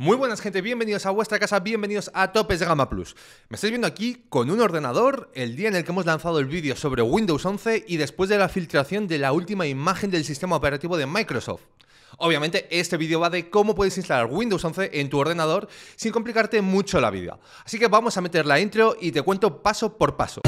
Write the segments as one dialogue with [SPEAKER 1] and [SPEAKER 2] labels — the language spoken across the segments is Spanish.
[SPEAKER 1] Muy buenas gente, bienvenidos a vuestra casa, bienvenidos a Topes de Gama Plus. Me estáis viendo aquí con un ordenador el día en el que hemos lanzado el vídeo sobre Windows 11 y después de la filtración de la última imagen del sistema operativo de Microsoft. Obviamente este vídeo va de cómo puedes instalar Windows 11 en tu ordenador sin complicarte mucho la vida. Así que vamos a meter la intro y te cuento paso por paso.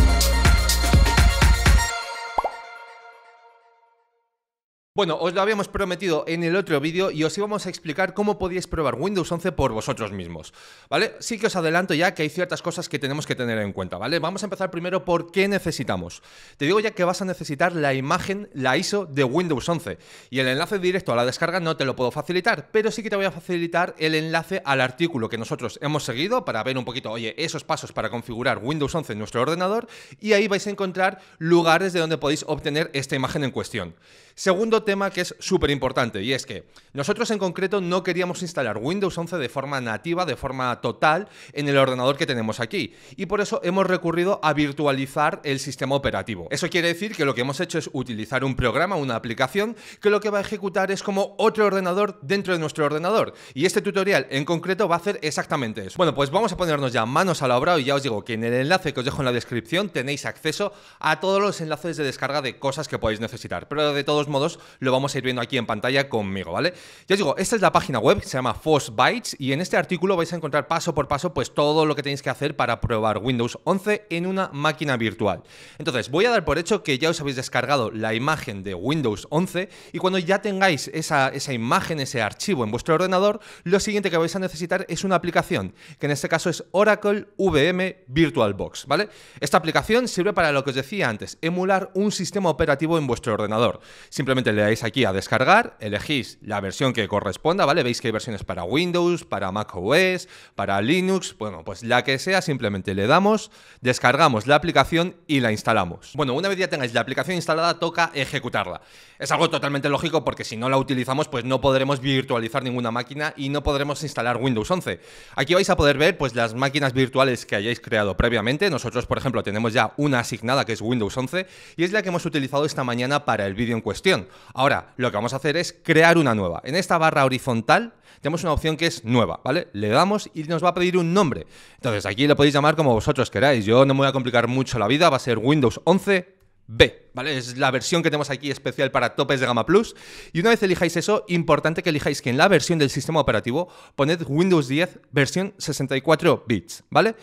[SPEAKER 1] Bueno, os lo habíamos prometido en el otro vídeo y os íbamos a explicar cómo podíais probar Windows 11 por vosotros mismos, ¿vale? Sí que os adelanto ya que hay ciertas cosas que tenemos que tener en cuenta, ¿vale? Vamos a empezar primero por qué necesitamos. Te digo ya que vas a necesitar la imagen, la ISO de Windows 11 y el enlace directo a la descarga no te lo puedo facilitar, pero sí que te voy a facilitar el enlace al artículo que nosotros hemos seguido para ver un poquito, oye, esos pasos para configurar Windows 11 en nuestro ordenador y ahí vais a encontrar lugares de donde podéis obtener esta imagen en cuestión. Segundo tema que es súper importante y es que nosotros en concreto no queríamos instalar Windows 11 de forma nativa, de forma total, en el ordenador que tenemos aquí. Y por eso hemos recurrido a virtualizar el sistema operativo. Eso quiere decir que lo que hemos hecho es utilizar un programa, una aplicación, que lo que va a ejecutar es como otro ordenador dentro de nuestro ordenador. Y este tutorial en concreto va a hacer exactamente eso. Bueno, pues vamos a ponernos ya manos a la obra y ya os digo que en el enlace que os dejo en la descripción tenéis acceso a todos los enlaces de descarga de cosas que podéis necesitar. Pero de todos modos, lo vamos a ir viendo aquí en pantalla conmigo, ¿vale? Ya os digo, esta es la página web, se llama Bytes y en este artículo vais a encontrar paso por paso pues todo lo que tenéis que hacer para probar Windows 11 en una máquina virtual. Entonces, voy a dar por hecho que ya os habéis descargado la imagen de Windows 11 y cuando ya tengáis esa, esa imagen, ese archivo en vuestro ordenador, lo siguiente que vais a necesitar es una aplicación, que en este caso es Oracle VM VirtualBox, ¿vale? Esta aplicación sirve para lo que os decía antes, emular un sistema operativo en vuestro ordenador. Simplemente le aquí a descargar, elegís la versión que corresponda, ¿vale? Veis que hay versiones para Windows, para MacOS, para Linux, bueno, pues la que sea, simplemente le damos, descargamos la aplicación y la instalamos. Bueno, una vez ya tengáis la aplicación instalada, toca ejecutarla. Es algo totalmente lógico porque si no la utilizamos, pues no podremos virtualizar ninguna máquina y no podremos instalar Windows 11. Aquí vais a poder ver pues las máquinas virtuales que hayáis creado previamente. Nosotros, por ejemplo, tenemos ya una asignada que es Windows 11 y es la que hemos utilizado esta mañana para el vídeo en cuestión. Ahora, lo que vamos a hacer es crear una nueva. En esta barra horizontal tenemos una opción que es nueva, ¿vale? Le damos y nos va a pedir un nombre. Entonces, aquí lo podéis llamar como vosotros queráis. Yo no me voy a complicar mucho la vida, va a ser Windows 11 B. ¿vale? Es la versión que tenemos aquí especial para topes de gama plus. Y una vez elijáis eso, importante que elijáis que en la versión del sistema operativo poned Windows 10 versión 64 bits, ¿vale?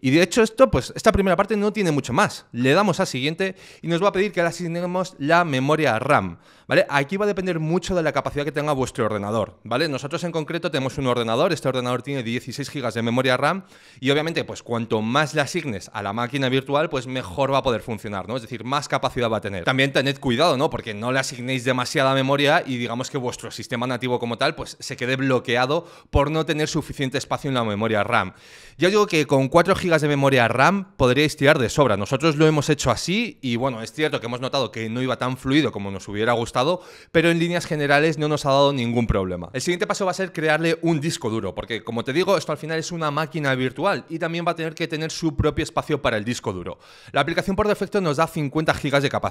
[SPEAKER 1] Y de hecho esto, pues esta primera parte no tiene mucho más. Le damos a siguiente y nos va a pedir que ahora asignemos la memoria RAM, ¿vale? Aquí va a depender mucho de la capacidad que tenga vuestro ordenador, ¿vale? Nosotros en concreto tenemos un ordenador, este ordenador tiene 16 GB de memoria RAM y obviamente pues cuanto más le asignes a la máquina virtual, pues mejor va a poder funcionar, ¿no? Es decir, más capacidad va tener. También tened cuidado, ¿no? Porque no le asignéis demasiada memoria y digamos que vuestro sistema nativo como tal pues se quede bloqueado por no tener suficiente espacio en la memoria RAM. ya digo que con 4 GB de memoria RAM podríais tirar de sobra. Nosotros lo hemos hecho así y bueno, es cierto que hemos notado que no iba tan fluido como nos hubiera gustado, pero en líneas generales no nos ha dado ningún problema. El siguiente paso va a ser crearle un disco duro, porque como te digo, esto al final es una máquina virtual y también va a tener que tener su propio espacio para el disco duro. La aplicación por defecto nos da 50 GB de capacidad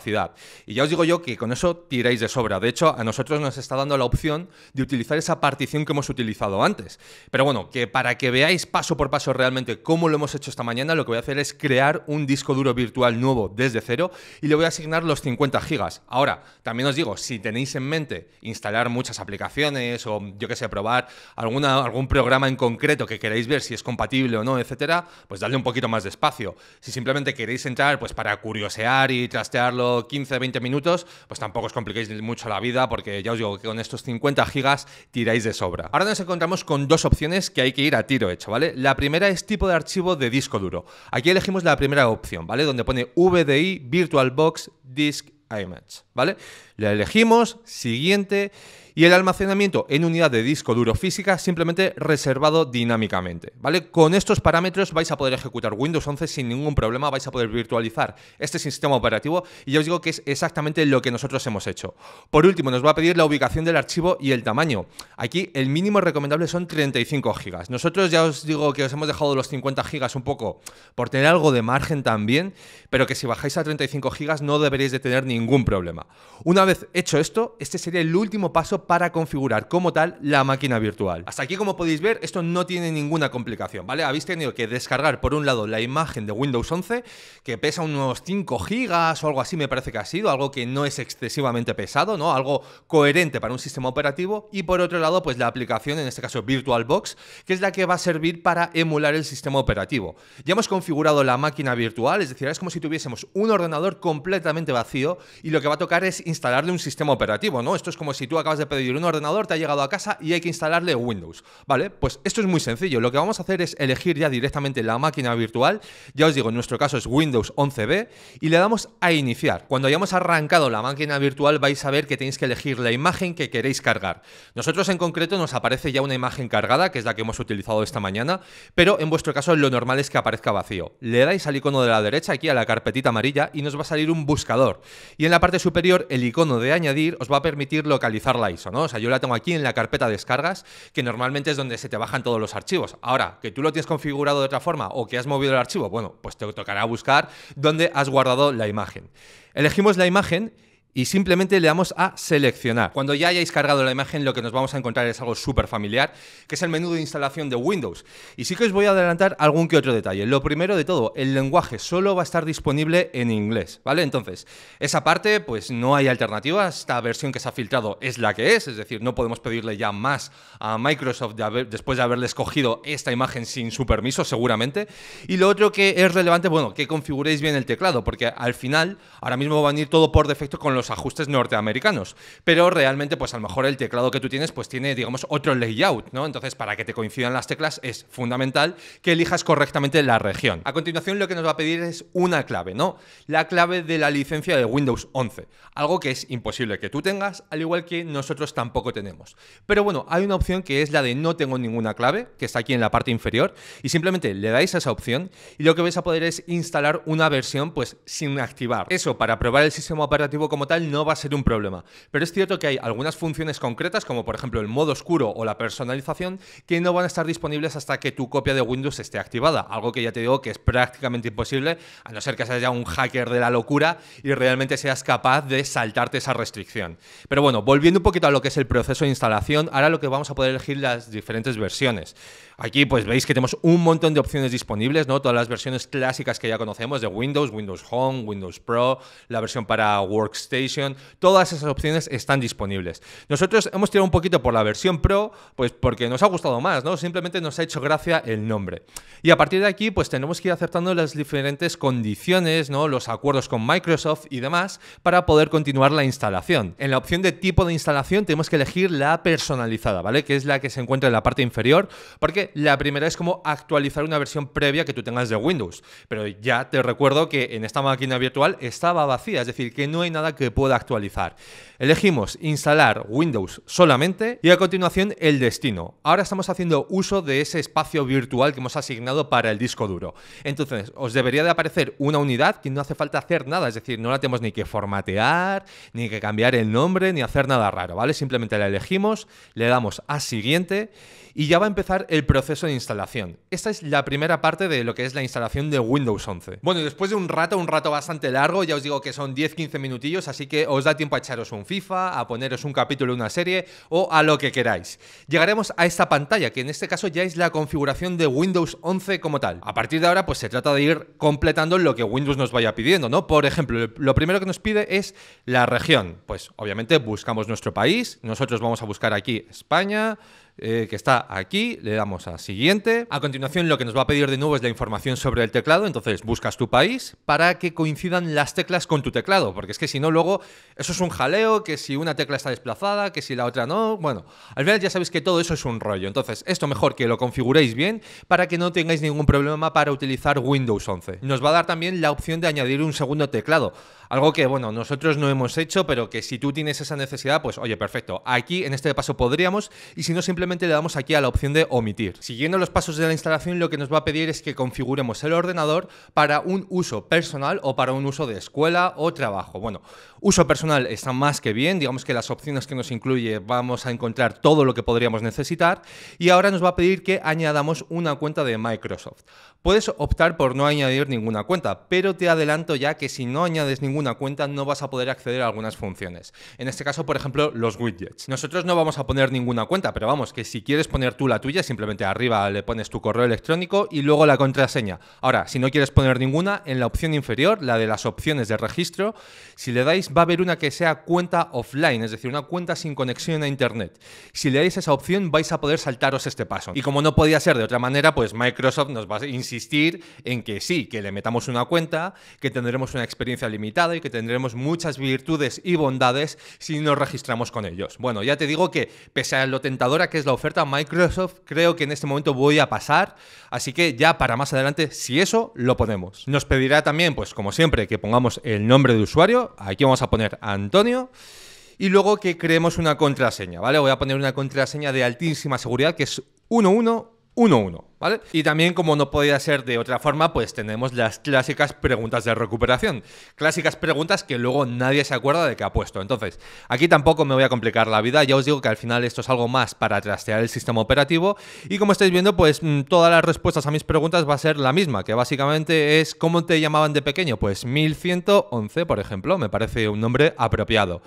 [SPEAKER 1] y ya os digo yo que con eso tiráis de sobra. De hecho, a nosotros nos está dando la opción de utilizar esa partición que hemos utilizado antes. Pero bueno, que para que veáis paso por paso realmente cómo lo hemos hecho esta mañana, lo que voy a hacer es crear un disco duro virtual nuevo desde cero y le voy a asignar los 50 gigas. Ahora, también os digo, si tenéis en mente instalar muchas aplicaciones o yo que sé, probar alguna, algún programa en concreto que queráis ver si es compatible o no, etcétera, pues darle un poquito más de espacio. Si simplemente queréis entrar pues para curiosear y trastear 15, 20 minutos, pues tampoco os compliquéis mucho la vida porque ya os digo que con estos 50 gigas tiráis de sobra. Ahora nos encontramos con dos opciones que hay que ir a tiro hecho, ¿vale? La primera es tipo de archivo de disco duro. Aquí elegimos la primera opción, ¿vale? Donde pone VDI VirtualBox Disk Image, ¿vale? La elegimos, siguiente y el almacenamiento en unidad de disco duro física simplemente reservado dinámicamente, ¿vale? Con estos parámetros vais a poder ejecutar Windows 11 sin ningún problema, vais a poder virtualizar este sistema operativo y ya os digo que es exactamente lo que nosotros hemos hecho. Por último, nos va a pedir la ubicación del archivo y el tamaño. Aquí el mínimo recomendable son 35 GB. Nosotros ya os digo que os hemos dejado los 50 GB un poco por tener algo de margen también, pero que si bajáis a 35 GB no deberéis de tener ningún problema. Una vez hecho esto, este sería el último paso para configurar como tal la máquina virtual. Hasta aquí como podéis ver esto no tiene ninguna complicación, ¿vale? Habéis tenido que descargar por un lado la imagen de Windows 11 que pesa unos 5 gigas o algo así me parece que ha sido, algo que no es excesivamente pesado, ¿no? Algo coherente para un sistema operativo y por otro lado pues la aplicación, en este caso VirtualBox, que es la que va a servir para emular el sistema operativo. Ya hemos configurado la máquina virtual, es decir, es como si tuviésemos un ordenador completamente vacío y lo que va a tocar es instalarle un sistema operativo, ¿no? Esto es como si tú acabas de pedir un ordenador, te ha llegado a casa y hay que instalarle Windows. Vale, pues esto es muy sencillo. Lo que vamos a hacer es elegir ya directamente la máquina virtual. Ya os digo, en nuestro caso es Windows 11B y le damos a iniciar. Cuando hayamos arrancado la máquina virtual vais a ver que tenéis que elegir la imagen que queréis cargar. Nosotros en concreto nos aparece ya una imagen cargada, que es la que hemos utilizado esta mañana, pero en vuestro caso lo normal es que aparezca vacío. Le dais al icono de la derecha, aquí a la carpetita amarilla, y nos va a salir un buscador. Y en la parte superior el icono de añadir os va a permitir localizar la o sea, yo la tengo aquí en la carpeta descargas, que normalmente es donde se te bajan todos los archivos. Ahora, que tú lo tienes configurado de otra forma o que has movido el archivo, bueno, pues te tocará buscar dónde has guardado la imagen. Elegimos la imagen y simplemente le damos a seleccionar. Cuando ya hayáis cargado la imagen, lo que nos vamos a encontrar es algo súper familiar, que es el menú de instalación de Windows. Y sí que os voy a adelantar algún que otro detalle. Lo primero de todo, el lenguaje solo va a estar disponible en inglés, ¿vale? Entonces, esa parte, pues no hay alternativa. Esta versión que se ha filtrado es la que es, es decir, no podemos pedirle ya más a Microsoft después de haberle escogido esta imagen sin su permiso, seguramente. Y lo otro que es relevante, bueno, que configuréis bien el teclado, porque al final, ahora mismo va a ir todo por defecto con los ajustes norteamericanos. Pero realmente, pues a lo mejor el teclado que tú tienes, pues tiene, digamos, otro layout, ¿no? Entonces, para que te coincidan las teclas, es fundamental que elijas correctamente la región. A continuación, lo que nos va a pedir es una clave, ¿no? La clave de la licencia de Windows 11. Algo que es imposible que tú tengas, al igual que nosotros tampoco tenemos. Pero bueno, hay una opción que es la de no tengo ninguna clave, que está aquí en la parte inferior, y simplemente le dais a esa opción y lo que vais a poder es instalar una versión pues sin activar. Eso para probar el sistema operativo como no va a ser un problema. Pero es cierto que hay algunas funciones concretas, como por ejemplo el modo oscuro o la personalización, que no van a estar disponibles hasta que tu copia de Windows esté activada. Algo que ya te digo que es prácticamente imposible, a no ser que seas ya un hacker de la locura y realmente seas capaz de saltarte esa restricción. Pero bueno, volviendo un poquito a lo que es el proceso de instalación, ahora lo que vamos a poder elegir las diferentes versiones. Aquí pues veis que tenemos un montón de opciones disponibles, ¿no? Todas las versiones clásicas que ya conocemos de Windows, Windows Home, Windows Pro, la versión para Workstation, todas esas opciones están disponibles. Nosotros hemos tirado un poquito por la versión Pro, pues porque nos ha gustado más, ¿no? Simplemente nos ha hecho gracia el nombre. Y a partir de aquí pues tenemos que ir aceptando las diferentes condiciones, ¿no? Los acuerdos con Microsoft y demás para poder continuar la instalación. En la opción de tipo de instalación tenemos que elegir la personalizada, ¿vale? Que es la que se encuentra en la parte inferior, porque la primera es como actualizar una versión previa que tú tengas de Windows. Pero ya te recuerdo que en esta máquina virtual estaba vacía, es decir, que no hay nada que pueda actualizar. Elegimos instalar Windows solamente y a continuación el destino. Ahora estamos haciendo uso de ese espacio virtual que hemos asignado para el disco duro. Entonces, os debería de aparecer una unidad que no hace falta hacer nada, es decir, no la tenemos ni que formatear, ni que cambiar el nombre, ni hacer nada raro, ¿vale? Simplemente la elegimos, le damos a siguiente y ya va a empezar el proceso de instalación. Esta es la primera parte de lo que es la instalación de Windows 11. Bueno, después de un rato, un rato bastante largo, ya os digo que son 10-15 minutillos, así que os da tiempo a echaros un FIFA, a poneros un capítulo de una serie o a lo que queráis. Llegaremos a esta pantalla, que en este caso ya es la configuración de Windows 11 como tal. A partir de ahora, pues se trata de ir completando lo que Windows nos vaya pidiendo, ¿no? Por ejemplo, lo primero que nos pide es la región. Pues obviamente buscamos nuestro país, nosotros vamos a buscar aquí España, eh, que está aquí, le damos a siguiente. A continuación lo que nos va a pedir de nuevo es la información sobre el teclado, entonces buscas tu país para que coincidan las teclas con tu teclado, porque es que si no luego eso es un jaleo, que si una tecla está desplazada, que si la otra no, bueno, al final ya sabéis que todo eso es un rollo, entonces esto mejor que lo configuréis bien para que no tengáis ningún problema para utilizar Windows 11. Nos va a dar también la opción de añadir un segundo teclado, algo que bueno, nosotros no hemos hecho, pero que si tú tienes esa necesidad, pues oye, perfecto, aquí en este paso podríamos y si no simplemente le damos aquí a la opción de omitir. Siguiendo los pasos de la instalación, lo que nos va a pedir es que configuremos el ordenador para un uso personal o para un uso de escuela o trabajo. Bueno, Uso personal está más que bien, digamos que las opciones que nos incluye vamos a encontrar todo lo que podríamos necesitar y ahora nos va a pedir que añadamos una cuenta de Microsoft. Puedes optar por no añadir ninguna cuenta, pero te adelanto ya que si no añades ninguna cuenta no vas a poder acceder a algunas funciones. En este caso, por ejemplo, los widgets. Nosotros no vamos a poner ninguna cuenta, pero vamos, que si quieres poner tú la tuya, simplemente arriba le pones tu correo electrónico y luego la contraseña. Ahora, si no quieres poner ninguna, en la opción inferior, la de las opciones de registro, si le dais va a haber una que sea cuenta offline, es decir, una cuenta sin conexión a Internet. Si le dais esa opción vais a poder saltaros este paso. Y como no podía ser de otra manera, pues Microsoft nos va a insistir en que sí, que le metamos una cuenta, que tendremos una experiencia limitada y que tendremos muchas virtudes y bondades si nos registramos con ellos. Bueno, ya te digo que pese a lo tentadora que es la oferta, Microsoft creo que en este momento voy a pasar, así que ya para más adelante, si eso, lo ponemos. Nos pedirá también, pues como siempre, que pongamos el nombre de usuario. Aquí vamos a poner Antonio y luego que creemos una contraseña, ¿vale? Voy a poner una contraseña de altísima seguridad que es 1111. ¿vale? Y también, como no podía ser de otra forma, pues tenemos las clásicas preguntas de recuperación. Clásicas preguntas que luego nadie se acuerda de que ha puesto. Entonces, aquí tampoco me voy a complicar la vida. Ya os digo que al final esto es algo más para trastear el sistema operativo. Y como estáis viendo, pues mm, todas las respuestas a mis preguntas va a ser la misma, que básicamente es ¿cómo te llamaban de pequeño? Pues 1111, por ejemplo, me parece un nombre apropiado.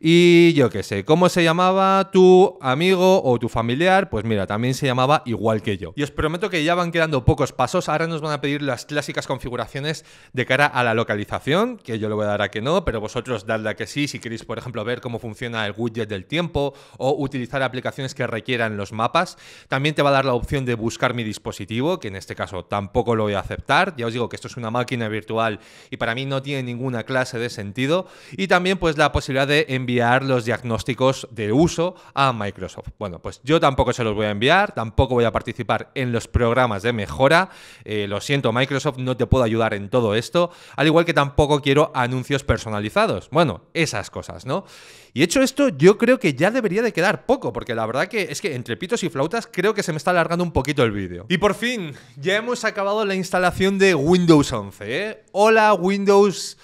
[SPEAKER 1] Y yo qué sé, ¿cómo se llamaba tu amigo o tu familiar? Pues mira, también se llamaba igual que yo. Y os prometo que ya van quedando pocos pasos. Ahora nos van a pedir las clásicas configuraciones de cara a la localización, que yo le voy a dar a que no, pero vosotros dadle que sí si queréis, por ejemplo, ver cómo funciona el widget del tiempo o utilizar aplicaciones que requieran los mapas. También te va a dar la opción de buscar mi dispositivo, que en este caso tampoco lo voy a aceptar. Ya os digo que esto es una máquina virtual y para mí no tiene ninguna clase de sentido. Y también pues la posibilidad de enviar los diagnósticos de uso a Microsoft. Bueno, pues yo tampoco se los voy a enviar, tampoco voy a participar en los programas de mejora. Eh, lo siento, Microsoft, no te puedo ayudar en todo esto, al igual que tampoco quiero anuncios personalizados. Bueno, esas cosas, ¿no? Y hecho esto, yo creo que ya debería de quedar poco, porque la verdad que es que entre pitos y flautas creo que se me está alargando un poquito el vídeo. Y por fin, ya hemos acabado la instalación de Windows 11. ¿eh? Hola Windows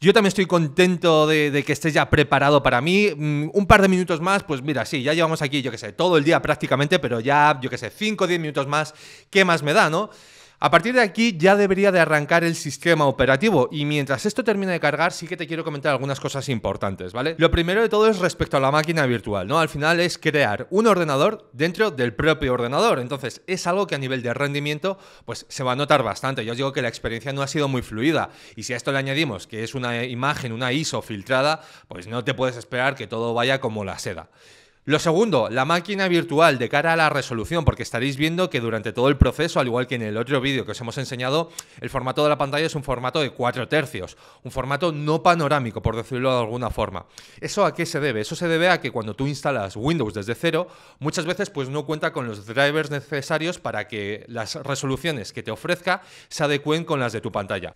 [SPEAKER 1] yo también estoy contento de, que estés ya preparado para mí. Mm, un par de minutos más, pues mira, sí, ya llevamos aquí, yo que sé, todo el día prácticamente, pero ya, yo que sé, 5 o 10 minutos más, ¿qué más me da, no? A partir de aquí ya debería de arrancar el sistema operativo y mientras esto termina de cargar sí que te quiero comentar algunas cosas importantes, ¿vale? Lo primero de todo es respecto a la máquina virtual, ¿no? Al final es crear un ordenador dentro del propio ordenador, entonces es algo que a nivel de rendimiento pues se va a notar bastante. Yo os digo que la experiencia no ha sido muy fluida y si a esto le añadimos que es una imagen, una ISO filtrada, pues no te puedes esperar que todo vaya como la seda. Lo segundo, la máquina virtual de cara a la resolución, porque estaréis viendo que durante todo el proceso, al igual que en el otro vídeo que os hemos enseñado, el formato de la pantalla es un formato de 4 tercios, un formato no panorámico, por decirlo de alguna forma. ¿Eso a qué se debe? Eso se debe a que cuando tú instalas Windows desde cero, muchas veces pues no cuenta con los drivers necesarios para que las resoluciones que te ofrezca se adecuen con las de tu pantalla.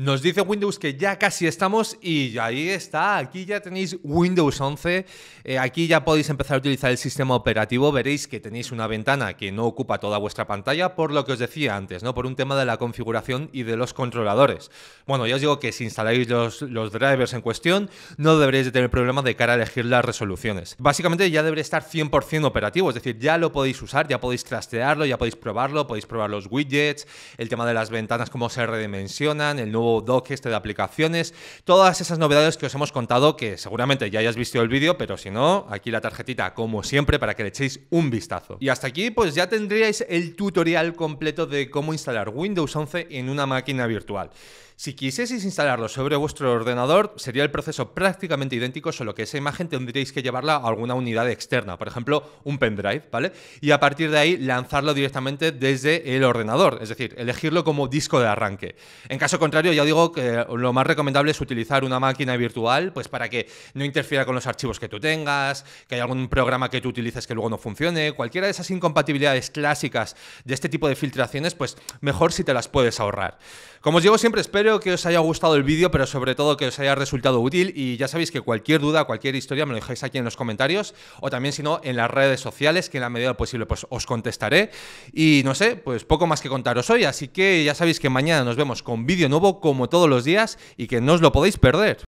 [SPEAKER 1] Nos dice Windows que ya casi estamos y ahí está, aquí ya tenéis Windows 11, eh, aquí ya podéis empezar a utilizar el sistema operativo, veréis que tenéis una ventana que no ocupa toda vuestra pantalla por lo que os decía antes, ¿no? por un tema de la configuración y de los controladores. Bueno, ya os digo que si instaláis los, los drivers en cuestión, no deberéis de tener problema de cara a elegir las resoluciones. Básicamente ya debería estar 100% operativo, es decir, ya lo podéis usar, ya podéis trastearlo, ya podéis probarlo, podéis probar los widgets, el tema de las ventanas, cómo se redimensionan, el nuevo dock este de aplicaciones, todas esas novedades que os hemos contado que seguramente ya hayas visto el vídeo, pero si no, aquí la tarjetita como siempre para que le echéis un vistazo. Y hasta aquí pues ya tendríais el tutorial completo de cómo instalar Windows 11 en una máquina virtual. Si quisieseis instalarlo sobre vuestro ordenador, sería el proceso prácticamente idéntico, solo que esa imagen tendríais que llevarla a alguna unidad externa, por ejemplo, un pendrive, ¿vale? Y a partir de ahí lanzarlo directamente desde el ordenador, es decir, elegirlo como disco de arranque. En caso contrario, ya digo que lo más recomendable es utilizar una máquina virtual, pues para que no interfiera con los archivos que tú tengas, que haya algún programa que tú utilices que luego no funcione, cualquiera de esas incompatibilidades clásicas de este tipo de filtraciones, pues mejor si te las puedes ahorrar. Como os digo siempre, espero que os haya gustado el vídeo, pero sobre todo que os haya resultado útil y ya sabéis que cualquier duda, cualquier historia me lo dejáis aquí en los comentarios o también si no en las redes sociales que en la medida posible pues os contestaré y no sé, pues poco más que contaros hoy, así que ya sabéis que mañana nos vemos con vídeo nuevo como todos los días y que no os lo podéis perder.